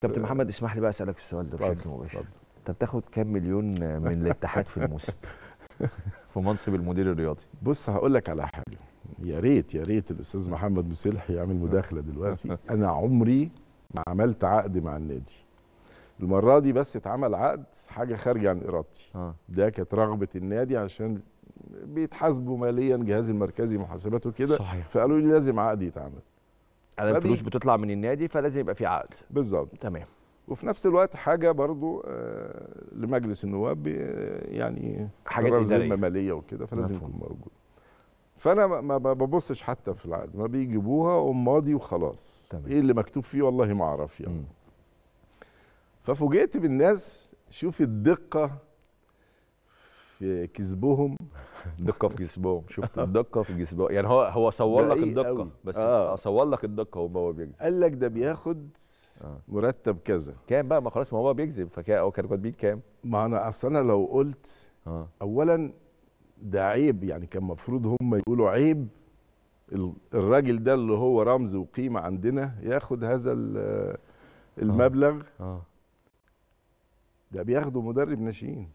كابتن آه. محمد اسمح لي بقى اسالك السؤال ده بشكل مباشر انت بتاخد كام مليون من الاتحاد في الموسم في منصب المدير الرياضي بص هقول لك على حاجه يا ريت يا ريت الاستاذ محمد مسلح يعمل مداخله دلوقتي انا عمري ما عملت عقد مع النادي المره دي بس اتعمل عقد حاجه خارجه عن ارادتي آه. ده كانت رغبه النادي عشان بيتحاسبوا ماليا جهاز المركزي محاسباته كده فقالوا لي لازم عقد يتعمل على الفلوس بتطلع من النادي فلازم يبقى في عقد بالظبط تمام وفي نفس الوقت حاجه برضو آه، لمجلس النواب آه، يعني حاجات اداريه ماليه وكده فلازم يكون موجود فانا ما ببصش حتى في العقد ما بيجيبوها وماضي وخلاص تمام. ايه اللي مكتوب فيه والله ما اعرف يعني ففوجئت بالناس شوف الدقه في كذبهم دقه في كذبهم شفت الدقه في كذبهم يعني هو هو صور لك الدقه قوي. بس آه. آه. صور لك الدقه وهو بيكذب قال لك ده بياخد آه. مرتب كذا كام بقى ما خلاص ما هو بيكذب فهو كان كاتبين كام ما انا اصل انا لو قلت آه. اولا ده عيب يعني كان المفروض هم يقولوا عيب الراجل ده اللي هو رمز وقيمه عندنا ياخد هذا آه. المبلغ آه. آه. ده بياخده مدرب ناشئين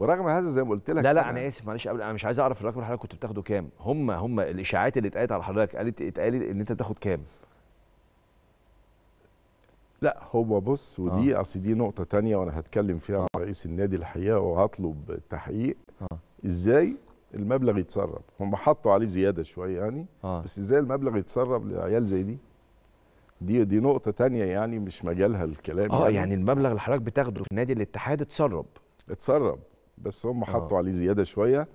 ورغم هذا زي ما قلت لك لا لا انا اسف معلش قبل انا مش عايز اعرف الرقم اللي حضرتك كنت بتاخده كام هم هم الاشاعات اللي اتقالت على حضرتك قالت اتقالت ان انت بتاخد كام لا هو بص ودي آه. اصل دي نقطه تانية وانا هتكلم فيها آه. مع رئيس النادي الحقيقه وهطلب تحقيق آه. ازاي المبلغ يتسرب هم حطوا عليه زياده شويه يعني آه. بس ازاي المبلغ يتسرب لعيال زي دي دي دي نقطه تانية يعني مش مجالها الكلام اه يعني, يعني المبلغ اللي حضرتك بتاخده في نادي الاتحاد اتسرب اتسرب بس هم آه. حطوا عليه زياده شويه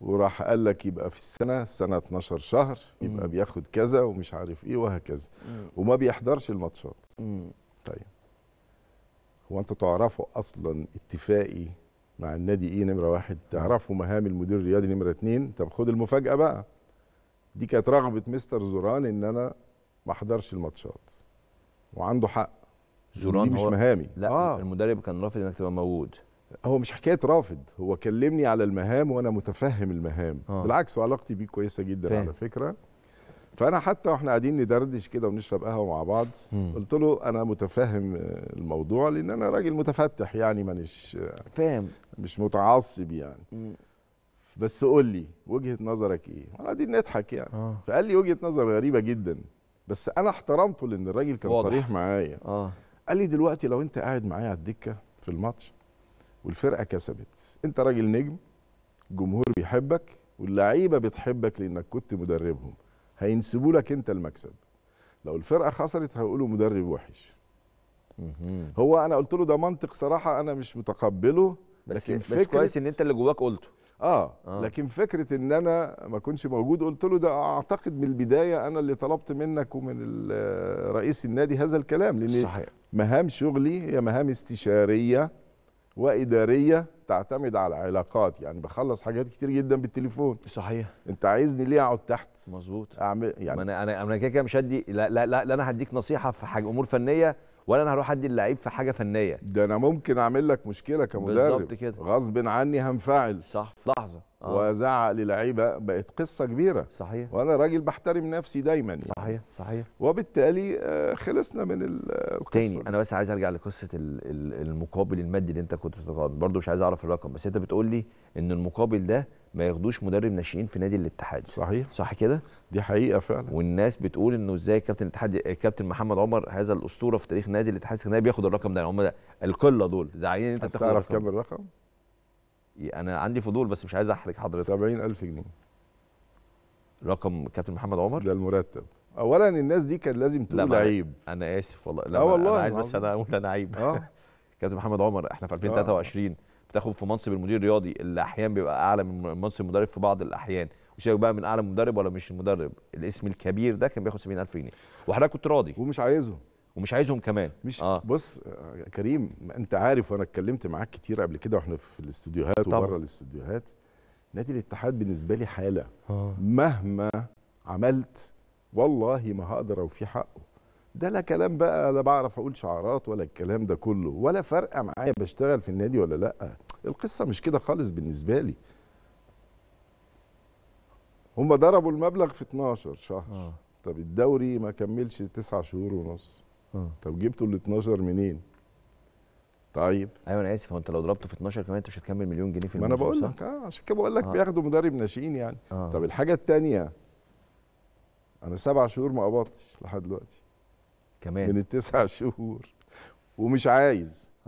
وراح قال لك يبقى في السنه السنه 12 شهر يبقى مم. بياخد كذا ومش عارف ايه وهكذا مم. وما بيحضرش الماتشات طيب هو انتوا تعرفوا اصلا اتفاقي مع النادي ايه نمره واحد تعرفوا مهام المدير الرياضي نمره اتنين طب خد المفاجاه بقى دي كانت رغبه مستر زوران ان انا ما احضرش الماتشات وعنده حق زوران دي مش مهامي لا آه. المدرب كان رافض انك تبقى موجود هو مش حكايه رافض هو كلمني على المهام وانا متفهم المهام آه. بالعكس وعلاقتي بيه كويسه جدا فيه. على فكره فانا حتى واحنا قاعدين ندردش كده ونشرب قهوه مع بعض م. قلت له انا متفهم الموضوع لان انا راجل متفتح يعني مانيش فاهم مش متعصب يعني م. بس قول لي وجهه نظرك ايه؟ احنا قاعدين نضحك يعني آه. فقال لي وجهه نظر غريبه جدا بس انا احترمته لان الراجل كان واضح. صريح معايا آه. قال لي دلوقتي لو انت قاعد معايا على الدكه في الماتش والفرقه كسبت انت راجل نجم الجمهور بيحبك واللعيبه بتحبك لانك كنت مدربهم هينسبوا لك انت المكسب لو الفرقه خسرت هيقولوا مدرب وحش هو انا قلت له ده منطق صراحه انا مش متقبله بس لكن بس فكرة كويس ان انت اللي جواك قلته آه, اه لكن فكره ان انا ما كنتش موجود قلت له ده اعتقد من البدايه انا اللي طلبت منك ومن رئيس النادي هذا الكلام لان صحيح. مهام شغلي هي مهام استشاريه واداريه تعتمد على علاقات يعني بخلص حاجات كتير جدا بالتليفون صحيح انت عايزني ليه اقعد تحت مظبوط اعمل يعني ما انا انا كده كده مش هدي لا لا لا, لا انا هديك نصيحه في حاجه امور فنيه ولا انا هروح ادي اللعيب في حاجه فنيه ده انا ممكن اعمل لك مشكله كمدرب بالظبط كده غصب عني هنفعل صح في لحظه آه. وازعق للعيبه بقت قصه كبيره صحيح وانا راجل بحترم نفسي دايما يعني. صحيح صحيح وبالتالي آه، خلصنا من آه، القصه تاني انا بس عايز ارجع لقصه المقابل المادي اللي انت كنت بتتقاعد برضه مش عايز اعرف الرقم بس انت بتقول لي ان المقابل ده ما ياخدوش مدرب ناشئين في نادي الاتحاد صحيح صح كده دي حقيقه فعلا والناس بتقول انه ازاي كابتن الاتحاد كابتن محمد عمر هذا الاسطوره في تاريخ نادي الاتحاد السكندري بياخد الرقم ده يعني هم القله دول زعلانين انت تاخد تعرف كام الرقم انا عندي فضول بس مش عايز احرج حضرتك 70000 جنيه رقم كابتن محمد عمر ده المرتب اولا الناس دي كان لازم تقول لا عيب انا اسف والله لا والله انا عايز بس انا اقول انا عيب آه. كابتن محمد عمر احنا في 2023 آه. بتاخد في منصب المدير الرياضي اللي احيانا بيبقى اعلى من منصب المدرب في بعض الاحيان وسيبك بقى من اعلى مدرب ولا مش المدرب الاسم الكبير ده كان بياخد 70000 جنيه وحضرتك كنت راضي ومش عايزهم ومش عايزهم كمان مش آه. بص يا كريم انت عارف وانا اتكلمت معاك كتير قبل كده واحنا في الاستوديوهات وبره الاستوديوهات نادي الاتحاد بالنسبه لي حاله آه. مهما عملت والله ما هقدر اوفي حقه ده لا كلام بقى لا بعرف اقول شعارات ولا الكلام ده كله ولا فارقه معايا بشتغل في النادي ولا لا القصه مش كده خالص بالنسبه لي هم ضربوا المبلغ في 12 شهر آه. طب الدوري ما كملش 9 شهور ونص آه. طب جبتوا ال 12 منين طيب ايوه انا اسف هو انت لو ضربته في 12 كمان انت مش هتكمل مليون جنيه في ما انا بقول لك اه عشان كده بقول لك آه. بياخدوا مدرب ناشئين يعني آه. طب الحاجه الثانيه انا سبع شهور ما قبضتش لحد دلوقتي كمان من التسع شهور ومش عايز